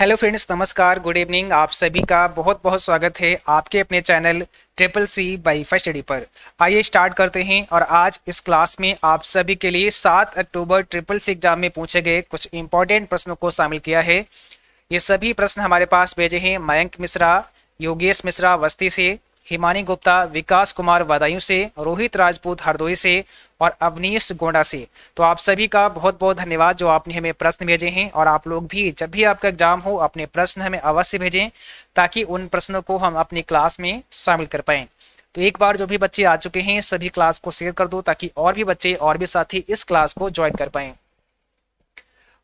hello friends नमस्कार good evening आप सभी का बहुत बहुत स्वागत है आपके अपने channel triple C by first study पर आइए स्टार्ट करते हैं और आज इस क्लास में आप सभी के लिए 7 अक्टूबर ट्रिपल सी एग्जाम में पूछे गए कुछ इंपॉर्टेंट प्रश्नों को शामिल किया है ये सभी प्रश्न हमारे पास भेजे हैं मयंक मिश्रा योगेश मिश्रा वस्ती से हिमानी गुप्ता विकास कुमार वदायू से रोहित राजपूत हरदोई से और अवनीश गोंडा से तो आप सभी का बहुत बहुत धन्यवाद जो आपने हमें प्रश्न भेजे हैं और आप लोग भी जब भी आपका एग्जाम हो अपने प्रश्न हमें अवश्य भेजें ताकि उन प्रश्नों को हम अपनी क्लास में शामिल कर पाएँ तो एक बार जो भी बच्चे आ चुके हैं सभी क्लास को शेयर कर दो ताकि और भी बच्चे और भी साथी इस क्लास को ज्वाइन कर पाए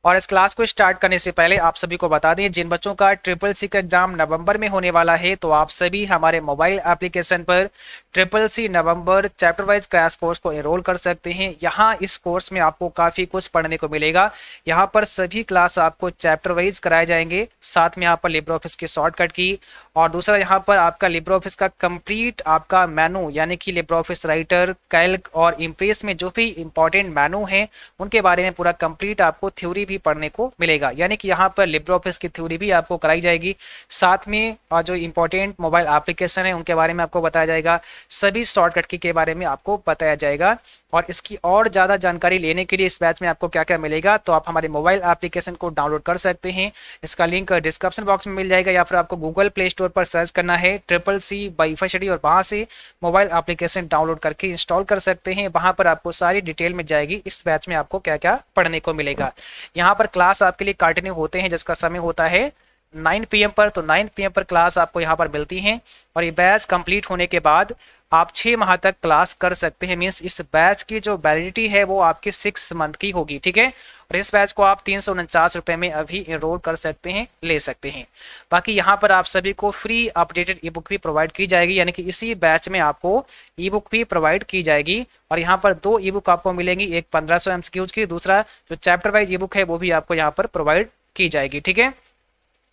और इस क्लास को स्टार्ट करने से पहले आप सभी को बता दें जिन बच्चों का ट्रिपल सी का एग्जाम नवंबर में होने वाला है तो आप सभी हमारे मोबाइल एप्लीकेशन पर triple C November chapter wise crash course को एनरोल कर सकते हैं यहाँ इस कोर्स में आपको काफ़ी कुछ पढ़ने को मिलेगा यहाँ पर सभी क्लास आपको चैप्टर वाइज कराए जाएंगे साथ में यहाँ पर लिब्रो ऑफिस की शॉर्टकट की और दूसरा यहाँ पर आपका लिब्रो ऑफिस का कंप्लीट आपका मेनू यानी कि लिब्रो ऑफिस राइटर कैल्क और इम्प्रेस में जो भी इंपॉर्टेंट मेनू हैं उनके बारे में पूरा कंप्लीट आपको थ्योरी भी पढ़ने को मिलेगा यानी कि यहाँ पर लिब्रो ऑफिस की थ्योरी भी आपको कराई जाएगी साथ में जो इंपॉर्टेंट मोबाइल एप्लीकेशन है उनके बारे में आपको बताया जाएगा सभी शॉर्टकट की के बारे में आपको बताया जाएगा और इसकी और ज़्यादा जानकारी लेने के लिए इस बैच में आपको क्या क्या मिलेगा तो आप हमारे मोबाइल एप्लीकेशन को डाउनलोड कर सकते हैं इसका लिंक डिस्क्रिप्शन बॉक्स में मिल जाएगा या फिर आपको गूगल प्ले स्टोर पर सर्च करना है ट्रिपल सी बाईफी और वहां से मोबाइल एप्लीकेशन डाउनलोड करके इंस्टॉल कर सकते हैं वहां पर आपको सारी डिटेल में जाएगी इस बैच में आपको क्या क्या पढ़ने को मिलेगा यहाँ पर क्लास आपके लिए कार्टिन्यू होते हैं जिसका समय होता है 9 पीएम पर तो 9 पीएम पर क्लास आपको यहाँ पर मिलती हैं और ये बैच कंप्लीट होने के बाद आप छः माह तक क्लास कर सकते हैं मीन्स इस बैच की जो वैलिडिटी है वो आपकी सिक्स मंथ की होगी ठीक है और इस बैच को आप तीन सौ उनचास में अभी इनरोल कर सकते हैं ले सकते हैं बाकी यहाँ पर आप सभी को फ्री अपडेटेड ई बुक भी प्रोवाइड की जाएगी यानी कि इसी बैच में आपको ई बुक भी प्रोवाइड की जाएगी और यहाँ पर दो ई बुक आपको मिलेंगी एक पंद्रह सौ की दूसरा जो चैप्टर वाइज ई बुक है वो भी आपको यहाँ पर प्रोवाइड की जाएगी ठीक है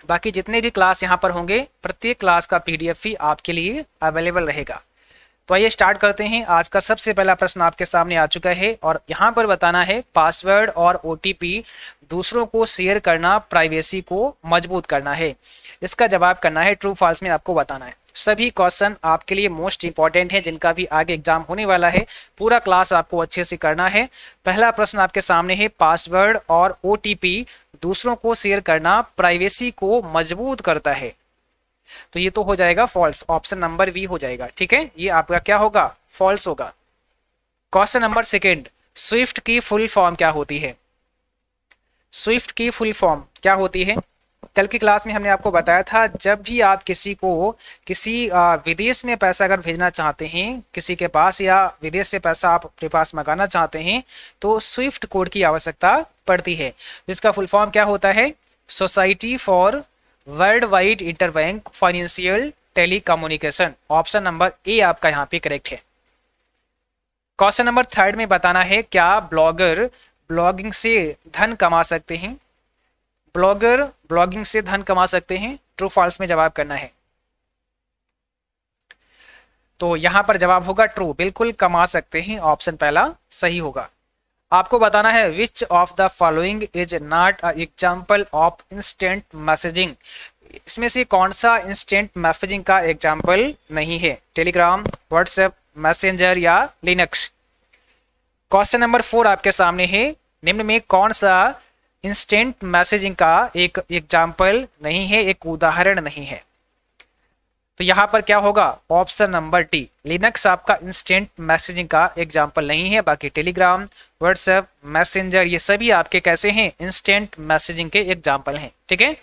बाकी जितने भी क्लास यहाँ पर होंगे प्रत्येक क्लास का पी ही आपके लिए अवेलेबल रहेगा तो आइए स्टार्ट करते हैं आज का सबसे पहला प्रश्न आपके सामने आ चुका है और यहाँ पर बताना है पासवर्ड और ओ दूसरों को शेयर करना प्राइवेसी को मजबूत करना है इसका जवाब करना है ट्रू फॉल्स में आपको बताना है सभी क्वेश्चन आपके लिए मोस्ट इंपॉर्टेंट है जिनका भी आगे एग्जाम होने वाला है पूरा क्लास आपको अच्छे से करना है पहला प्रश्न आपके सामने है पासवर्ड और ओ दूसरों को शेयर करना प्राइवेसी को मजबूत करता है तो ये तो हो जाएगा फॉल्स ऑप्शन नंबर वी हो जाएगा ठीक है ये आपका क्या होगा फॉल्स होगा क्वेश्चन नंबर सेकेंड स्विफ्ट की फुल फॉर्म क्या होती है स्विफ्ट की फुल फॉर्म क्या होती है कल की क्लास में हमने आपको बताया था जब भी आप किसी को किसी विदेश में पैसा अगर भेजना चाहते हैं किसी के पास या विदेश से पैसा आप अपने पास मंगाना चाहते हैं तो स्विफ्ट कोड की आवश्यकता पड़ती है जिसका फुल फॉर्म क्या होता है society for world wide interbank financial telecommunication option number A आपका यहाँ पे करेक्ट है क्वेश्चन नंबर थर्ड में बताना है क्या ब्लॉगर ब्लॉगिंग से धन कमा सकते हैं ब्लॉगर ब्लॉगिंग से धन कमा सकते हैं ट्रू फॉल्स में जवाब करना है तो यहां पर जवाब होगा ट्रू बिल्कुल कमा सकते हैं ऑप्शन पहला सही होगा आपको बताना है which of the following is not example of instant messaging इसमें से कौन सा इंस्टेंट मैसेजिंग का एग्जाम्पल नहीं है टेलीग्राम व्हाट्सएप मैसेंजर या लिनक्स क्वेश्चन नंबर फोर आपके सामने है निम्न में कौन सा इंस्टेंट मैसेजिंग का एक एग्जाम्पल नहीं है एक उदाहरण नहीं है तो यहां पर क्या होगा ऑप्शन नंबर टी लिनक्स आपका इंस्टेंट मैसेजिंग का एग्जाम्पल नहीं है बाकी टेलीग्राम व्हाट्सएप मैसेंजर ये सभी आपके कैसे हैं इंस्टेंट मैसेजिंग के एग्जाम्पल हैं ठीक है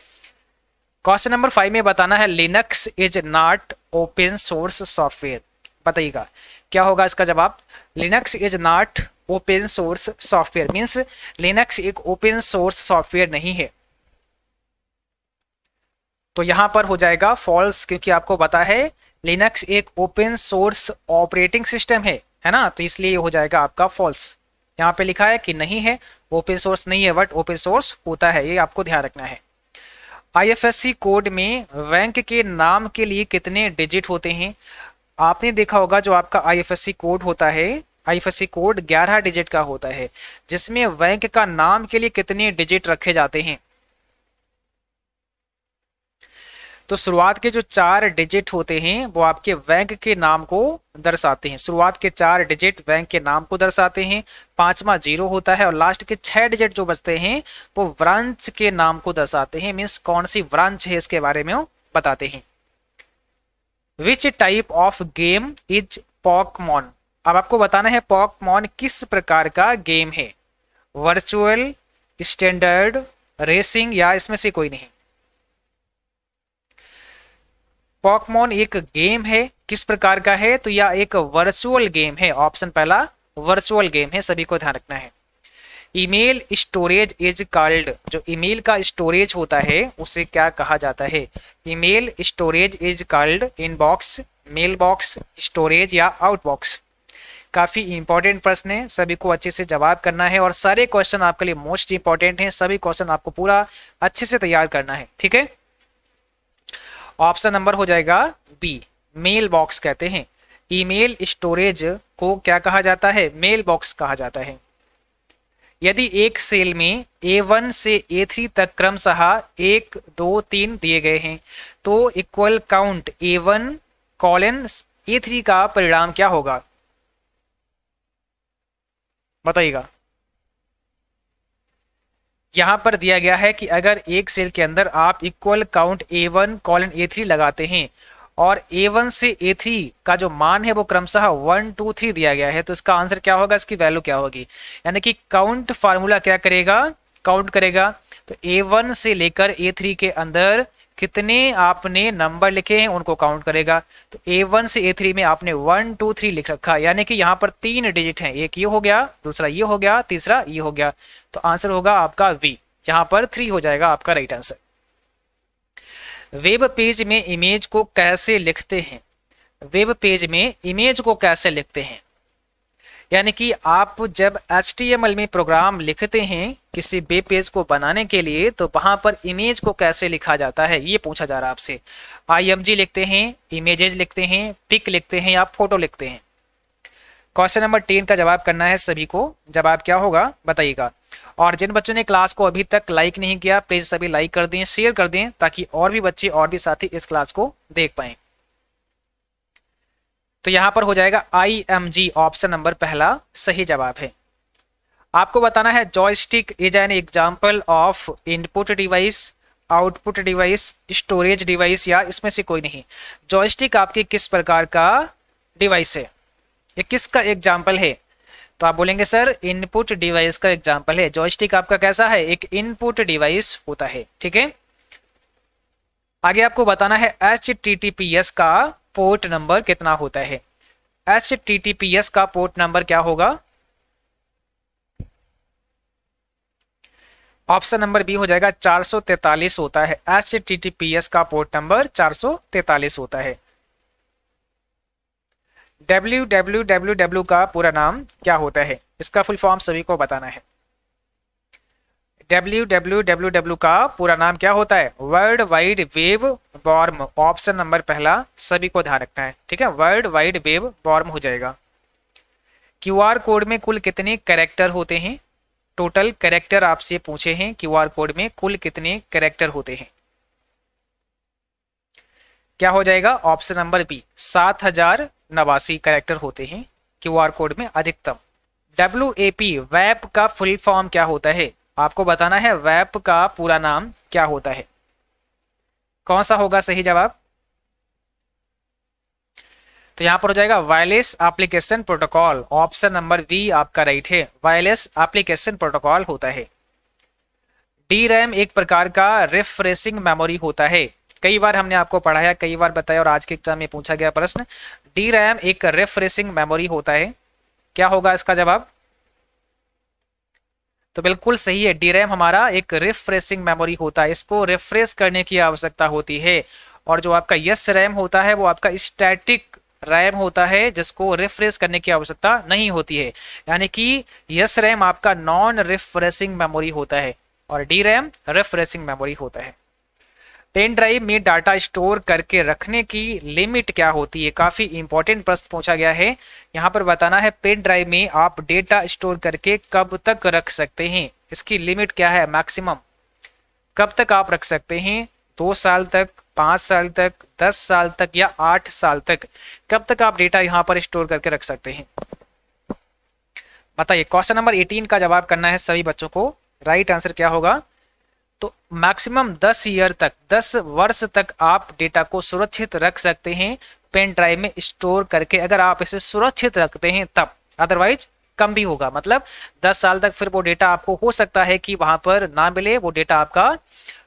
क्वेश्चन नंबर फाइव में बताना है Linux is not open source software बताइएगा क्या होगा इसका जवाब Linux is not open source software means Linux एक ओपन सोर्स सॉफ्टवेयर नहीं है तो यहां पर हो जाएगा फॉल्स क्योंकि आपको पता है लिनक्स एक ओपन सोर्स ऑपरेटिंग सिस्टम है है ना तो इसलिए हो जाएगा आपका फॉल्स यहाँ पे लिखा है कि नहीं है ओपन सोर्स नहीं है बट ओपन सोर्स होता है ये आपको ध्यान रखना है आई कोड में बैंक के नाम के लिए कितने डिजिट होते हैं आपने देखा होगा जो आपका आई कोड होता है आईएफएससी कोड 11 डिजिट का होता है जिसमें बैंक का नाम के लिए कितने डिजिट रखे जाते हैं तो शुरुआत के जो चार डिजिट होते हैं वो आपके बैंक के नाम को दर्शाते हैं शुरुआत के चार डिजिट बैंक के नाम को दर्शाते हैं पांचवा जीरो होता है और लास्ट के छह डिजिट जो बचते हैं वो ब्रांच के नाम को दर्शाते हैं मीन्स कौन सी ब्रांच है इसके बारे में बताते हैं which type of game is Pokemon अब आपको बताना है पॉकमॉन किस प्रकार का गेम है वर्चुअल स्टैंडर्ड रेसिंग या इसमें से कोई नहीं पॉकमॉन एक गेम है किस प्रकार का है तो यह एक वर्चुअल गेम है ऑप्शन पहला वर्चुअल गेम है सभी को ध्यान रखना है ईमेल स्टोरेज इज कॉल्ड जो ईमेल का स्टोरेज होता है उसे क्या कहा जाता है email storage is called inbox mail box storage या आउटबॉक्स काफ़ी इंपॉर्टेंट प्रश्न है सभी को अच्छे से जवाब करना है और सारे क्वेश्चन आपके लिए मोस्ट इंपॉर्टेंट हैं सभी क्वेश्चन आपको पूरा अच्छे से तैयार करना है ठीक है ऑप्शन नंबर हो जाएगा बी मेल बॉक्स कहते हैं ईमेल स्टोरेज को क्या कहा जाता है मेल बॉक्स कहा जाता है यदि एक सेल में A1 से A3 तक क्रमशः एक दो तीन दिए गए हैं तो equal count A1 colon three का परिणाम क्या होगा बताइएगा यहां पर दिया गया है कि अगर एक सेल के अंदर आप equal count A one colon A three लगाते हैं और ए वन से ए थ्री का जो मान है वो क्रमशः वन टू थ्री दिया गया है तो इसका आंसर क्या होगा इसकी वैल्यू क्या होगी यानी कि काउंट फार्मूला क्या करेगा काउंट करेगा तो ए वन से लेकर ए थ्री के अंदर कितने आपने नंबर लिखे हैं उनको काउंट करेगा तो ए वन से ए थ्री में आपने वन टू थ्री लिख रखा यानी कि यहाँ पर तीन डिजिट हैं एक ये हो गया दूसरा ये हो गया तीसरा ये हो गया तो आंसर होगा आपका वी यहाँ पर थ्री हो जाएगा आपका राइट आंसर वेब पेज में इमेज को कैसे लिखते हैं वेब पेज में इमेज को कैसे लिखते हैं यानी कि आप जब एच में प्रोग्राम लिखते हैं किसी वेब पेज को बनाने के लिए तो वहाँ पर इमेज को कैसे लिखा जाता है ये पूछा जा रहा है आपसे आई लिखते हैं इमेजेज लिखते हैं पिक लिखते हैं या फोटो लिखते हैं क्वेश्चन नंबर टेन का जवाब करना है सभी को जवाब क्या होगा बताइएगा और जिन बच्चों ने क्लास को अभी तक लाइक नहीं किया प्लीज़ सभी लाइक कर दें शेयर कर दें ताकि और भी बच्चे और भी साथी इस क्लास को देख पाएं तो यहां पर हो जाएगा I M G option number पहला सही जवाब है आपको बताना है joystick is an example of input device output device storage device या इसमें से कोई नहीं जॉयस्टिक आपके किस प्रकार का डिवाइस है ये किसका एग्जाम्पल है तो आप बोलेंगे सर इनपुट डिवाइस का एग्जाम्पल है जॉयस्टिक आपका कैसा है एक इनपुट डिवाइस होता है ठीक है आगे आपको बताना है एच का पोर्ट नंबर कितना होता है H T T P S का पोर्ट नंबर क्या होगा ऑप्शन नंबर बी हो जाएगा 443 होता है H T T P S का पोर्ट नंबर 443 होता है डब्ल्यू डब्ल्यू डब्ल्यू डब्ल्यू का पूरा नाम क्या होता है इसका फुल फॉर्म सभी को बताना है डब्ल्यू डब्ल्यू डब्ल्यू डब्ल्यू का पूरा नाम क्या होता है world wide wave worm option number पहला सभी को ध्यान रखना है ठीक है वर्ल्ड वाइड वेव वॉर्म हो जाएगा क्यू आर कोड में कुल कितने करेक्टर होते हैं टोटल करेक्टर आपसे पूछे हैं क्यू आर कोड में कुल कितने करेक्टर होते हैं क्या हो जाएगा ऑप्शन नंबर बी सात हजार नवासी करेक्टर होते हैं क्यू आर कोड में अधिकतम डब्ल्यू ए पी वैप का फुल फॉर्म क्या होता है आपको बताना है वैप का पूरा नाम क्या होता है कौन सा होगा सही जवाब तो यहां पर हो जाएगा wireless application protocol option number B आपका राइट है वायरलेस एप्लीकेशन प्रोटोकॉल होता है डी रैम एक प्रकार का रिफ्रेशिंग मेमोरी होता है कई बार हमने आपको पढ़ाया कई बार बताया और आज के एग्जाम में पूछा गया प्रश्न डी रैम एक रिफ्रेशिंग मेमोरी होता है क्या होगा इसका जवाब तो बिल्कुल सही है रैम हमारा एक रिफ्रेशिंग मेमोरी होता है इसको रिफ्रेश करने की आवश्यकता होती है और जो आपका यस रैम होता है वो आपका स्टैटिक रैम होता है जिसको रिफ्रेश करने की आवश्यकता नहीं होती है यानी कि यस रैम आपका नॉन रिफ्रेशिंग मेमोरी होता है और डी रैम रिफ्रेशिंग मेमोरी होता है पेन ड्राइव में डाटा स्टोर करके रखने की लिमिट क्या होती है काफ़ी इंपॉर्टेंट प्रश्न पूछा गया है यहाँ पर बताना है पेन ड्राइव में आप डेटा स्टोर करके कब तक रख सकते हैं इसकी लिमिट क्या है मैक्सिमम कब तक आप रख सकते हैं दो साल तक पांच साल तक दस साल तक या आठ साल तक कब तक आप डेटा यहाँ पर स्टोर करके रख सकते हैं बताइए क्वेश्चन नंबर 18 का जवाब करना है सभी बच्चों को राइट आंसर क्या होगा तो मैक्सिमम 10 ईयर तक 10 वर्ष तक आप डेटा को सुरक्षित रख सकते हैं पेन ड्राइव में स्टोर करके अगर आप इसे सुरक्षित रखते हैं तब अदरवाइज कम भी होगा मतलब 10 साल तक फिर वो डेटा आपको हो सकता है कि वहां पर ना मिले वो डेटा आपका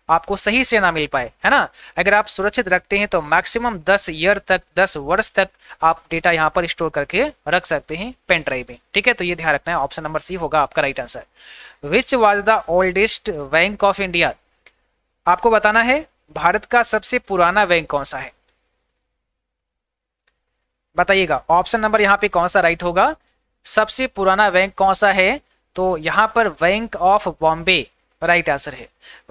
आपको सही से ना मिल पाए है ना अगर आप सुरक्षित रखते हैं तो मैक्सिमम 10 ईयर तक 10 वर्ष तक आप डेटा यहां पर स्टोर करके रख सकते हैं पेन ड्राइव में ठीक है तो ये ध्यान रखना है ऑप्शन नंबर सी होगा आपका right answer which was the oldest bank of India आपको बताना है भारत का सबसे पुराना बैंक कौन सा है बताइएगा ऑप्शन नंबर यहाँ पे कौन सा राइट होगा सबसे पुराना बैंक कौन सा है तो यहां पर bank of Bombay right answer है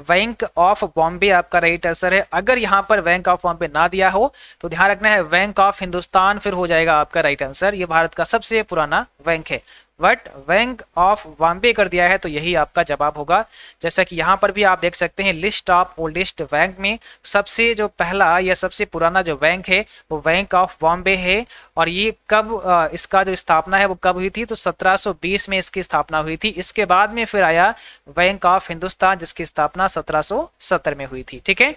बैंक ऑफ बॉम्बे आपका राइट आंसर है अगर यहाँ पर बैंक ऑफ बॉम्बे ना दिया हो तो ध्यान रखना है बैंक ऑफ हिंदुस्तान फिर हो जाएगा आपका राइट आंसर ये भारत का सबसे पुराना बैंक है वट वैंक ऑफ बॉम्बे कर दिया है तो यही आपका जवाब होगा जैसा कि यहाँ पर भी आप देख सकते हैं लिस्ट ऑफ ओल्डेस्ट बैंक में सबसे जो पहला या सबसे पुराना जो बैंक है वो बैंक ऑफ बॉम्बे है और ये कब इसका जो स्थापना है वो कब हुई थी तो 1720 में इसकी स्थापना हुई थी इसके बाद में फिर आया बैंक ऑफ हिंदुस्तान जिसकी स्थापना सत्रह में हुई थी ठीक है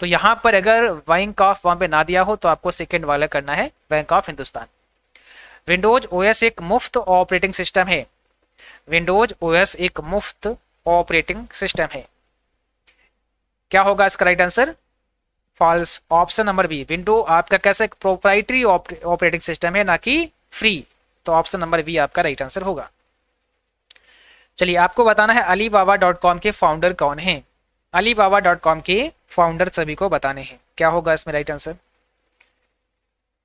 तो यहाँ पर अगर बैंक ऑफ बॉम्बे ना दिया हो तो आपको सेकेंड वाला करना है bank of Hindustan Windows OS एक मुफ्त ऑपरेटिंग सिस्टम है विंडोज ओएस एक मुफ्त ऑपरेटिंग सिस्टम है क्या होगा इसका right answer false option number B window आपका कैसा एक प्रोप्राइटरी ऑपरेटिंग सिस्टम है ना कि फ्री तो ऑप्शन नंबर बी आपका राइट आंसर होगा चलिए आपको बताना है अली बाबा डॉट कॉम के फाउंडर कौन है अली बाबा डॉट कॉम के फाउंडर सभी को बताने हैं क्या होगा इसमें राइट आंसर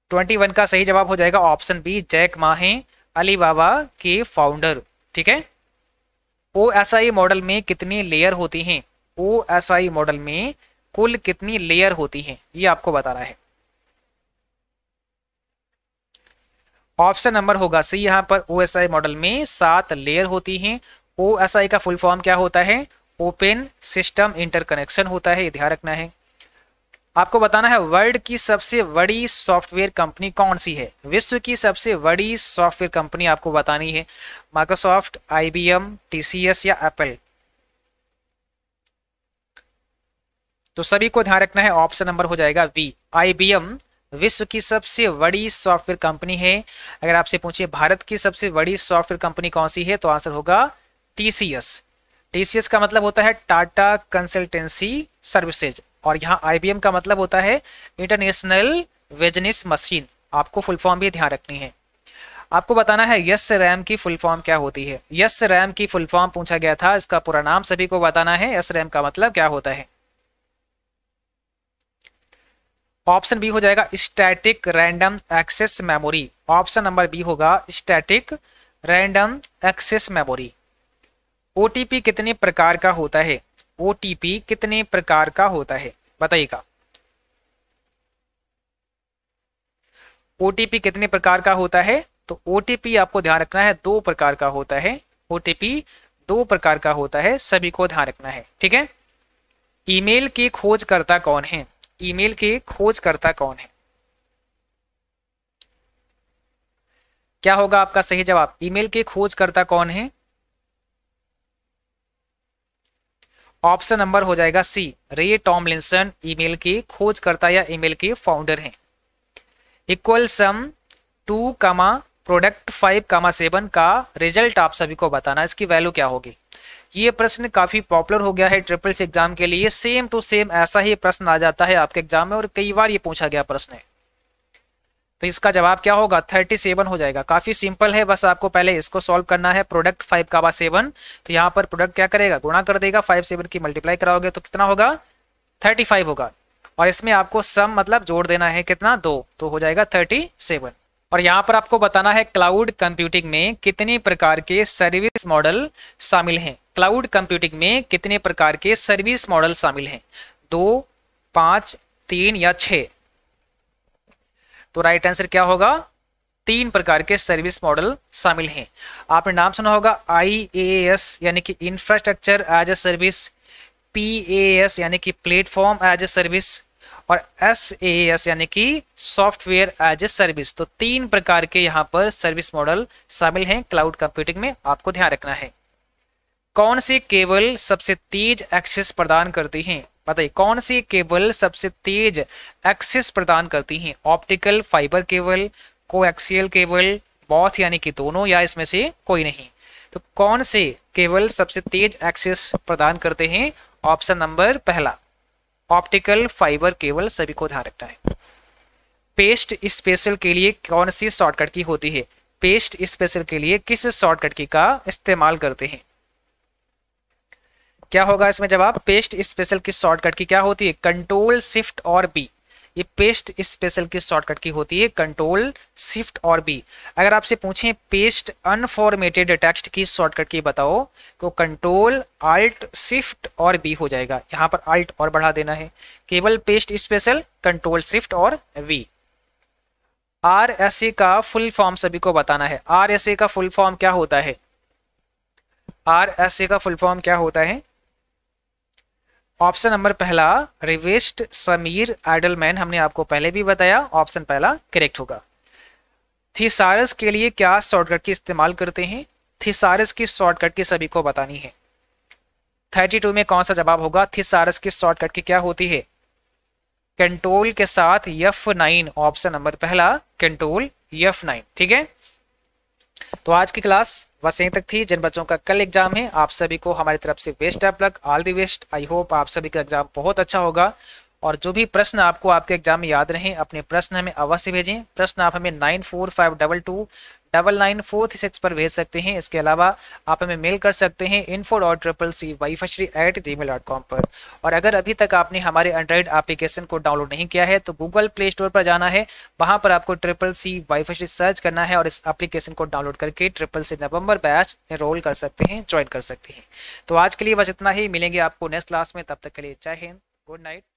ट्वेंटी वन का सही जवाब हो जाएगा ऑप्शन बी जैक माहे अली अलीबाबा के फाउंडर ठीक है ओ एस आई मॉडल में कितनी लेयर होती हैं ओ एस आई मॉडल में कुल कितनी लेयर होती है ये आपको बताना है ऑप्शन नंबर होगा सी यहाँ पर ओ एस आई मॉडल में सात लेयर होती हैं ओ एस आई का फुल फॉर्म क्या होता है ओपन सिस्टम इंटरकनेक्शन होता है ये ध्यान रखना है आपको बताना है वर्ल्ड की सबसे बड़ी सॉफ्टवेयर कंपनी कौन सी है विश्व की सबसे बड़ी सॉफ्टवेयर कंपनी आपको बतानी है माइक्रोसॉफ्ट आईबीएम टीसीएस या एप्पल तो सभी को ध्यान रखना है ऑप्शन नंबर हो जाएगा वी आईबीएम विश्व की सबसे बड़ी सॉफ्टवेयर कंपनी है अगर आपसे पूछे भारत की सबसे बड़ी सॉफ्टवेयर कंपनी कौन सी है तो आंसर होगा टीसीएस टीसीएस का मतलब होता है टाटा कंसल्टेंसी सर्विसेज और यहाँ आई का मतलब होता है इंटरनेशनल वेजनिस मशीन आपको फुल फॉर्म भी ध्यान रखनी है आपको बताना है यस रैम की फुल फॉर्म क्या होती है यस रैम की फुल फॉर्म पूछा गया था इसका पूरा नाम सभी को बताना है यस रैम का मतलब क्या होता है ऑप्शन बी हो जाएगा static random access memory option number B होगा static random access memory OTP कितने प्रकार का होता है ओ कितने प्रकार का होता है बताइएगा ओ कितने प्रकार का होता है तो ओ आपको ध्यान रखना है दो प्रकार का होता है ओ दो प्रकार का होता है सभी को ध्यान रखना है ठीक है ईमेल के खोजकर्ता कौन है ईमेल के खोजकर्ता कौन है क्या होगा आपका सही जवाब ईमेल के खोजकर्ता कौन है ऑप्शन नंबर हो जाएगा सी रे टॉम लिंसन ईमेल के खोजकर्ता या ईमेल के फाउंडर हैं equal sum two comma product five comma seven का रिजल्ट आप सभी को बताना इसकी वैल्यू क्या होगी ये प्रश्न काफ़ी पॉपुलर हो गया है ट्रिपल्स एग्जाम के लिए सेम टू सेम ऐसा ही प्रश्न आ जाता है आपके एग्जाम में और कई बार ये पूछा गया प्रश्न है तो इसका जवाब क्या होगा थर्टी सेवन हो जाएगा काफी सिंपल है बस आपको पहले इसको सॉल्व करना है प्रोडक्ट फाइव का बा सेवन तो यहाँ पर प्रोडक्ट क्या करेगा गुणा कर देगा फाइव सेवन की मल्टीप्लाई कराओगे तो कितना होगा थर्टी फाइव होगा और इसमें आपको सम मतलब जोड़ देना है कितना दो तो हो जाएगा थर्टी सेवन और यहाँ पर आपको बताना है क्लाउड कंप्यूटिंग में कितने प्रकार के सर्विस मॉडल शामिल हैं क्लाउड कंप्यूटिंग में कितने प्रकार के सर्विस मॉडल शामिल हैं दो पांच तीन या छह तो राइट आंसर क्या होगा तीन प्रकार के सर्विस मॉडल शामिल हैं आपने नाम सुना होगा आई यानी कि infrastructure as a service P यानी कि प्लेटफॉर्म एज ए सर्विस और एस यानी कि सॉफ्टवेयर एज ए सर्विस तो तीन प्रकार के यहां पर सर्विस मॉडल शामिल हैं क्लाउड कंप्यूटिंग में आपको ध्यान रखना है कौन सी केवल सबसे तेज एक्सेस प्रदान करती हैं बताइए कौन सी केबल सबसे तेज एक्सेस प्रदान करती हैं optical fibre cable coaxial cable both यानी कि दोनों या इसमें से कोई नहीं तो कौन से केबल सबसे तेज एक्सेस प्रदान करते हैं ऑप्शन नंबर पहला ऑप्टिकल फाइबर केबल सभी को ध्यान रखना है पेस्ट स्पेशल के लिए कौन सी शॉर्टकट की होती है पेस्ट स्पेशल के लिए किस शॉर्टकट की का इस्तेमाल करते हैं क्या होगा इसमें जवाब पेस्ट स्पेशल की शॉर्टकट की क्या होती है कंट्रोल शिफ्ट और बी ये पेस्ट स्पेशल की शॉर्टकट की होती है कंट्रोल शिफ्ट और बी अगर आपसे पूछें पेस्ट अनफॉर्मेटेड टेक्स्ट की शॉर्टकट की बताओ तो कंट्रोल आल्ट शिफ्ट और बी हो जाएगा यहां पर आल्ट और बढ़ा देना है केवल पेस्ट स्पेशल कंट्रोल शिफ्ट और बी आर एस ए का फुल फॉर्म सभी को बताना है आर एस ए का फुल फॉर्म क्या होता है आर एस ए का फुल फॉर्म क्या होता है ऑप्शन नंबर पहला रिवेस्ट समीर एडलमैन हमने आपको पहले भी बताया ऑप्शन पहला करेक्ट होगा थीसारस के लिए क्या शॉर्टकट की इस्तेमाल करते हैं थीसारस की शॉर्टकट की सभी को बतानी है थर्टी टू में कौन सा जवाब होगा थीसारस की शॉर्टकट की क्या होती है कंट्रोल के साथ यफ नाइन ऑप्शन नंबर पहला कंट्रोल यफ नाइन ठीक है तो आज की क्लास बस यहीं तक थी जिन बच्चों का कल एग्जाम है आप सभी को हमारी तरफ से best of luck all the best I hope आप सभी का एग्जाम बहुत अच्छा होगा और जो भी प्रश्न आपको आपके एग्जाम में याद रहे अपने प्रश्न हमें अवश्य भेजें प्रश्न आप हमें nine four five double two double nine four three six पर भेज सकते हैं इसके अलावा आप हमें मेल कर सकते हैं info dot triple C Y at Gmail dot com पर और अगर अभी तक आपने हमारे एंड्रॉइड एप्लीकेशन को डाउनलोड नहीं किया है तो गूगल प्ले स्टोर पर जाना है वहाँ पर आपको ट्रिपल सी वाई फशरी सर्च करना है और इस एप्लीकेशन को डाउनलोड करके triple C November batch enrol कर सकते हैं ज्वाइन कर सकते हैं तो आज के लिए बस इतना ही मिलेंगे आपको नेक्स्ट क्लास में तब तक के लिए जय हिंद गुड नाइट